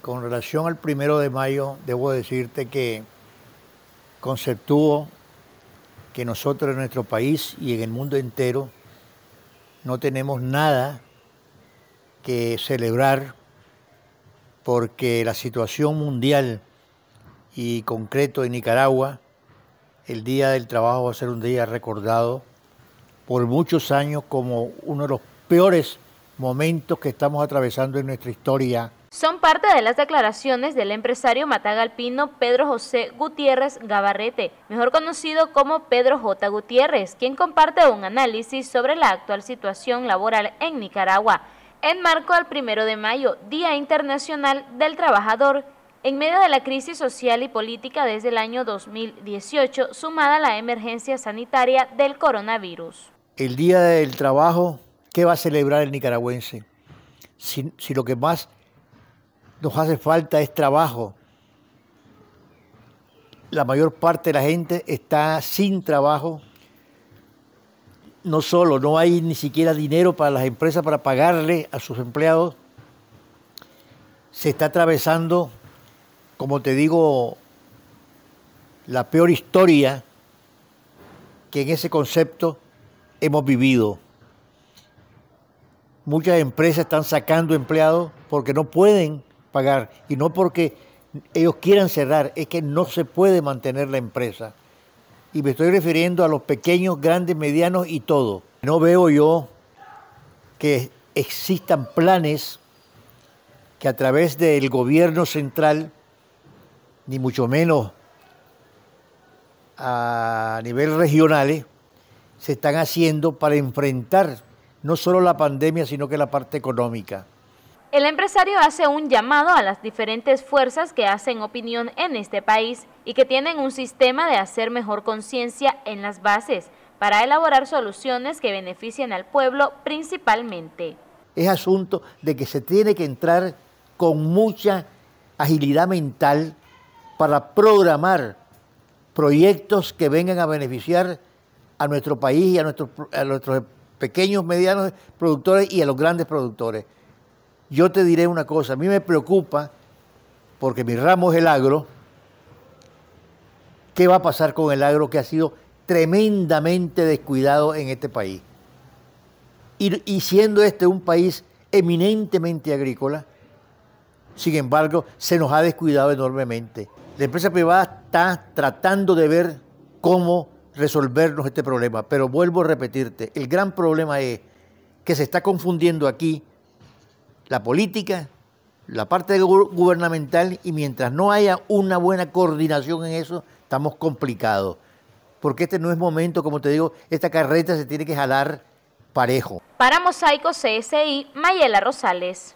Con relación al primero de mayo, debo decirte que conceptúo que nosotros en nuestro país y en el mundo entero no tenemos nada que celebrar porque la situación mundial y concreto en Nicaragua, el Día del Trabajo va a ser un día recordado por muchos años como uno de los peores momentos que estamos atravesando en nuestra historia son parte de las declaraciones del empresario matagalpino Pedro José Gutiérrez Gabarrete, mejor conocido como Pedro J. Gutiérrez, quien comparte un análisis sobre la actual situación laboral en Nicaragua, en marco al 1 de mayo, Día Internacional del Trabajador, en medio de la crisis social y política desde el año 2018, sumada a la emergencia sanitaria del coronavirus. El Día del Trabajo, ¿qué va a celebrar el nicaragüense? Si, si, lo que más nos hace falta es trabajo. La mayor parte de la gente está sin trabajo. No solo, no hay ni siquiera dinero para las empresas para pagarle a sus empleados. Se está atravesando, como te digo, la peor historia que en ese concepto hemos vivido. Muchas empresas están sacando empleados porque no pueden y no porque ellos quieran cerrar, es que no se puede mantener la empresa. Y me estoy refiriendo a los pequeños, grandes, medianos y todo. No veo yo que existan planes que a través del gobierno central, ni mucho menos a nivel regional, se están haciendo para enfrentar no solo la pandemia, sino que la parte económica. El empresario hace un llamado a las diferentes fuerzas que hacen opinión en este país y que tienen un sistema de hacer mejor conciencia en las bases para elaborar soluciones que beneficien al pueblo principalmente. Es asunto de que se tiene que entrar con mucha agilidad mental para programar proyectos que vengan a beneficiar a nuestro país y a, a nuestros pequeños, medianos productores y a los grandes productores. Yo te diré una cosa, a mí me preocupa, porque mi ramo es el agro, ¿qué va a pasar con el agro que ha sido tremendamente descuidado en este país? Y, siendo este un país eminentemente agrícola, sin embargo, se nos ha descuidado enormemente. La empresa privada está tratando de ver cómo resolvernos este problema, pero vuelvo a repetirte, el gran problema es que se está confundiendo aquí la política, la parte gubernamental, y mientras no haya una buena coordinación en eso, estamos complicados. Porque este no es momento, como te digo, esta carreta se tiene que jalar parejo. Para Mosaico CSI, Mayela Rosales.